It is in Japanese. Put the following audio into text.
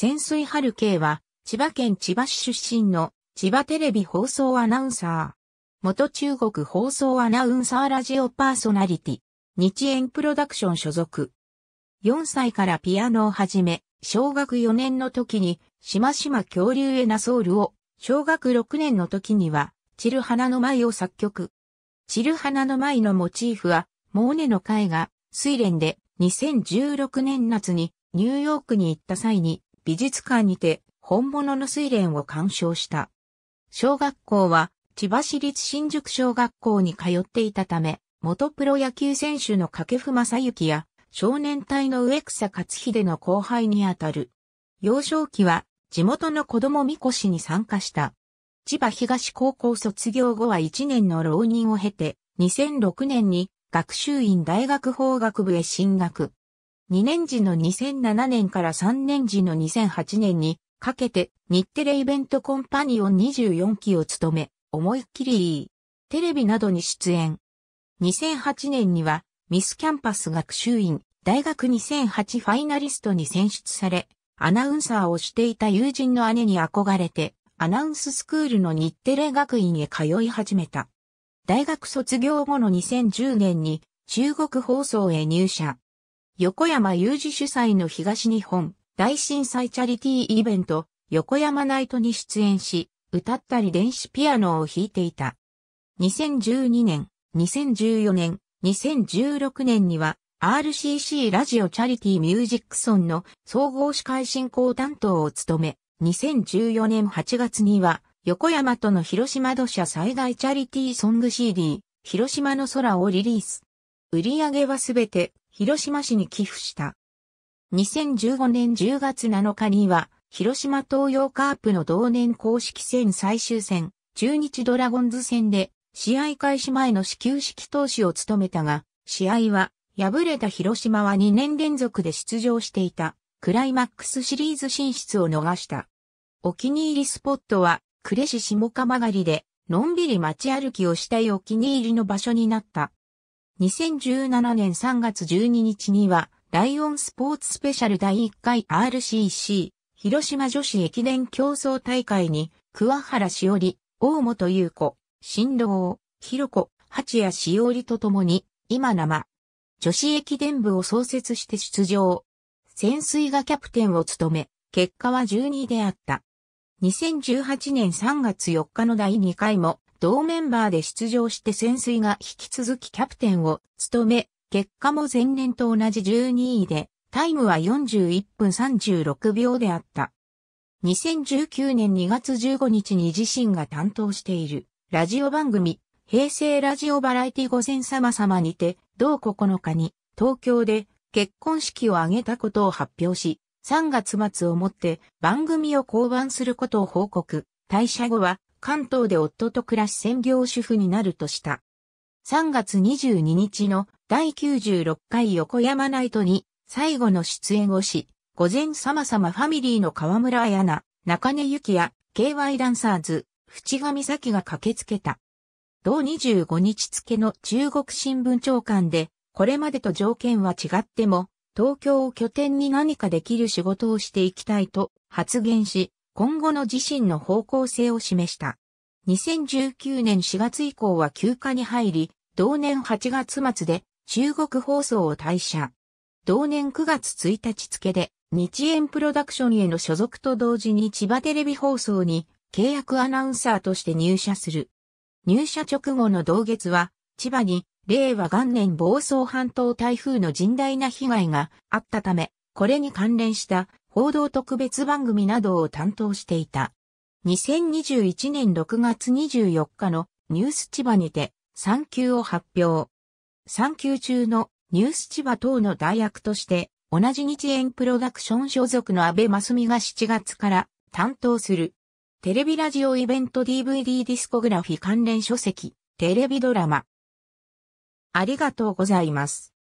潜水春慶は、千葉県千葉市出身の千葉テレビ放送アナウンサー。元中国放送アナウンサーラジオパーソナリティ。日円プロダクション所属。4歳からピアノを始め、小学4年の時に、島々恐竜へナソールを、小学6年の時には、散る花の舞を作曲。散る花の舞のモチーフは、モーネの絵画、睡蓮で、2016年夏にニューヨークに行った際に美術館にて本物の睡蓮を鑑賞した。小学校は千葉市立新宿小学校に通っていたため、元プロ野球選手の掛布正幸や少年隊の植草勝秀の後輩にあたる。幼少期は地元の子供みこしに参加した。千葉東高校卒業後は1年の浪人を経て、2006年に学習院大学法学部へ進学。2年時の2007年から3年時の2008年にかけて日テレイベントコンパニオン24期を務め、思いっきりいい。テレビなどに出演。2008年にはミスキャンパス学習院大学2008ファイナリストに選出され、アナウンサーをしていた友人の姉に憧れて、アナウンススクールの日テレ学院へ通い始めた。大学卒業後の2010年に中国放送へ入社。横山雄二主催の東日本大震災チャリティーイベント、横山ナイトに出演し、歌ったり電子ピアノを弾いていた。2012年、2014年、2016年には RCC ラジオチャリティーミュージックソンの総合司会進行担当を務め、2014年8月には横山との広島土砂災害チャリティーソング CD、広島の空をリリース。売り上げはすべて広島市に寄付した。2015年10月7日には、広島東洋カープの同年公式戦最終戦、中日ドラゴンズ戦で、試合開始前の始球式投手を務めたが、試合は、敗れた広島は2年連続で出場していた、クライマックスシリーズ進出を逃した。お気に入りスポットは、呉市下鎌狩で、のんびり街歩きをしたいお気に入りの場所になった。2017年3月12日には、ライオンスポーツスペシャル第1回 RCC、広島女子駅伝競争大会に、桑原しおり、大本優子、新郎、広子、八谷しおりと共に、今生、女子駅伝部を創設して出場。潜水がキャプテンを務め、結果は12位であった。2018年3月4日の第2回も、同メンバーで出場して潜水が引き続きキャプテンを務め、結果も前年と同じ12位で、タイムは41分36秒であった。2019年2月15日に自身が担当しているラジオ番組平成ラジオバラエティ午前様様にて同9日に東京で結婚式を挙げたことを発表し3月末をもって番組を降板することを報告。退社後は関東で夫と暮らし専業主婦になるとした。3月22日の第96回横山ナイトに最後の出演をし、午前様々ファミリーの河村彩奈、中根幸也、KY ダンサーズ、淵上咲が駆けつけた。同25日付の中国新聞長官で、これまでと条件は違っても、東京を拠点に何かできる仕事をしていきたいと発言し、今後の自身の方向性を示した。2019年4月以降は休暇に入り、同年8月末で中国放送を退社。同年9月1日付で日円プロダクションへの所属と同時に千葉テレビ放送に契約アナウンサーとして入社する。入社直後の同月は千葉に令和元年暴走半島台風の甚大な被害があったため、これに関連した報道特別番組などを担当していた。2021年6月24日のニュース千葉にて産休を発表。産休中のニュース千葉等の代役として、同じ日縁プロダクション所属の安倍真美が7月から担当する。テレビラジオイベント DVD ディスコグラフィ関連書籍、テレビドラマ。ありがとうございます。